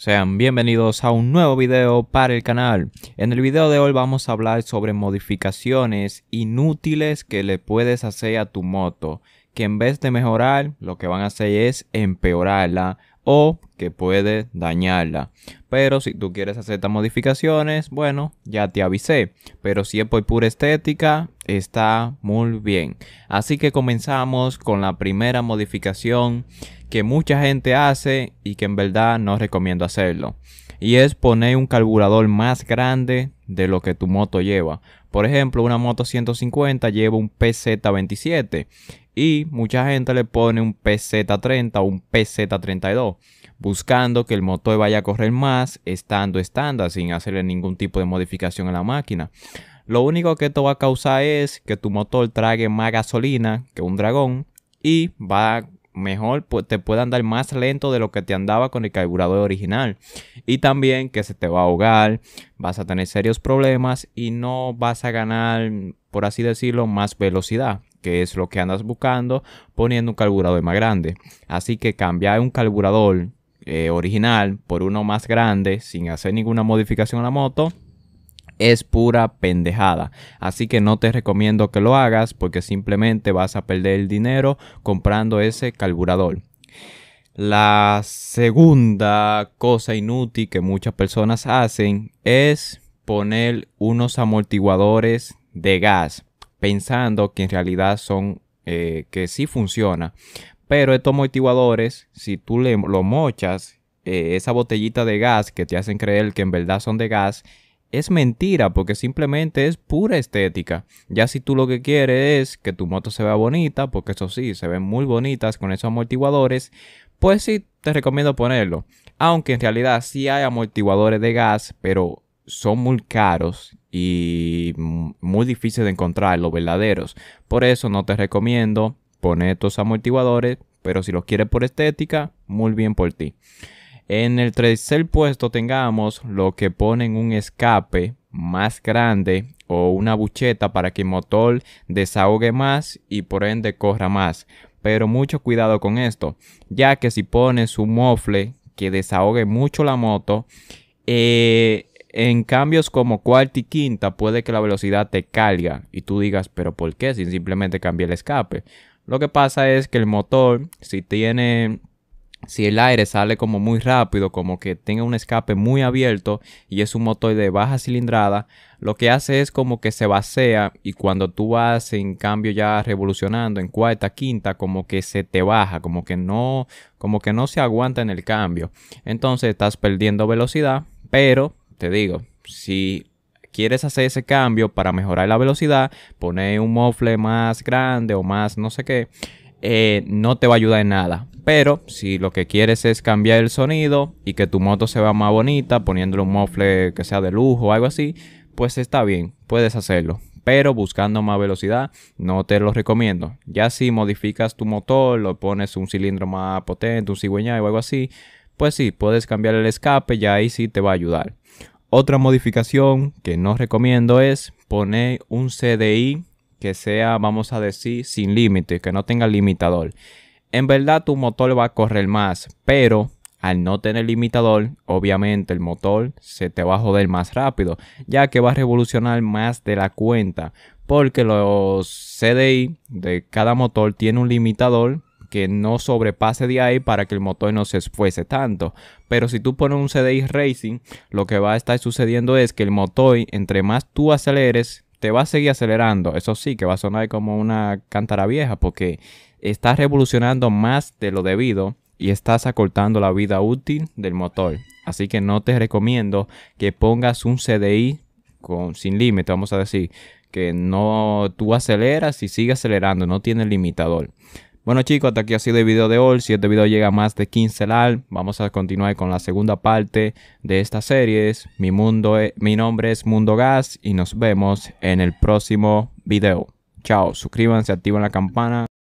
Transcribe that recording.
Sean bienvenidos a un nuevo video para el canal. En el video de hoy vamos a hablar sobre modificaciones inútiles que le puedes hacer a tu moto, que en vez de mejorar, lo que van a hacer es empeorarla o que puede dañarla. Pero si tú quieres hacer estas modificaciones, bueno, ya te avisé. Pero si es por pura estética, está muy bien. Así que comenzamos con la primera modificación que mucha gente hace y que en verdad no recomiendo hacerlo. Y es poner un carburador más grande de lo que tu moto lleva. Por ejemplo, una moto 150 lleva un PZ27 y mucha gente le pone un PZ30 o un PZ32, buscando que el motor vaya a correr más estando estándar sin hacerle ningún tipo de modificación a la máquina. Lo único que esto va a causar es que tu motor trague más gasolina que un dragón y va a mejor te puede andar más lento de lo que te andaba con el carburador original. Y también que se te va a ahogar, vas a tener serios problemas y no vas a ganar, por así decirlo, más velocidad que es lo que andas buscando poniendo un carburador más grande. Así que cambiar un carburador eh, original por uno más grande sin hacer ninguna modificación a la moto es pura pendejada. Así que no te recomiendo que lo hagas porque simplemente vas a perder el dinero comprando ese carburador. La segunda cosa inútil que muchas personas hacen es poner unos amortiguadores de gas pensando que en realidad son eh, que sí funciona. Pero estos amortiguadores, si tú le, lo mochas, eh, esa botellita de gas que te hacen creer que en verdad son de gas, es mentira porque simplemente es pura estética. Ya si tú lo que quieres es que tu moto se vea bonita, porque eso sí, se ven muy bonitas con esos amortiguadores, pues sí te recomiendo ponerlo. Aunque en realidad sí hay amortiguadores de gas, pero son muy caros y mm, muy difíciles de encontrar los verdaderos. Por eso no te recomiendo poner estos amortiguadores, pero si los quieres por estética, muy bien por ti. En el tercer puesto tengamos lo que ponen un escape más grande o una bucheta para que el motor desahogue más y por ende corra más. Pero mucho cuidado con esto, ya que si pones un mofle que desahogue mucho la moto, eh, en cambios como cuarta y quinta puede que la velocidad te caiga. y tú digas, pero ¿por qué? Si simplemente cambié el escape. Lo que pasa es que el motor, si tiene si el aire sale como muy rápido, como que tenga un escape muy abierto y es un motor de baja cilindrada, lo que hace es como que se vacea y cuando tú vas en cambio ya revolucionando en cuarta, quinta, como que se te baja, como que no, como que no se aguanta en el cambio. Entonces estás perdiendo velocidad, pero te digo, si quieres hacer ese cambio para mejorar la velocidad, poner un mofle más grande o más no sé qué, eh, no te va a ayudar en nada pero si lo que quieres es cambiar el sonido y que tu moto se vea más bonita, poniéndole un mofle que sea de lujo o algo así, pues está bien, puedes hacerlo. Pero buscando más velocidad, no te lo recomiendo. Ya si modificas tu motor, lo pones un cilindro más potente, un cigüeñal o algo así, pues sí, puedes cambiar el escape, y ahí sí te va a ayudar. Otra modificación que no recomiendo es poner un CDI que sea, vamos a decir, sin límite, que no tenga limitador. En verdad tu motor va a correr más, pero al no tener limitador, obviamente el motor se te va a joder más rápido, ya que va a revolucionar más de la cuenta, porque los CDI de cada motor tiene un limitador que no sobrepase de ahí para que el motor no se esfuerce tanto. Pero si tú pones un CDI Racing, lo que va a estar sucediendo es que el motor, entre más tú aceleres, te va a seguir acelerando. Eso sí, que va a sonar como una cántara vieja porque estás revolucionando más de lo debido y estás acortando la vida útil del motor. Así que no te recomiendo que pongas un CDI con, sin límite, vamos a decir, que no tú aceleras y sigue acelerando, no tiene limitador. Bueno chicos, hasta aquí ha sido el video de hoy. Si este video llega a más de 15 likes, vamos a continuar con la segunda parte de esta serie. Mi, mundo e-, mi nombre es Mundo Gas y nos vemos en el próximo video. Chao, suscríbanse, activen la campana.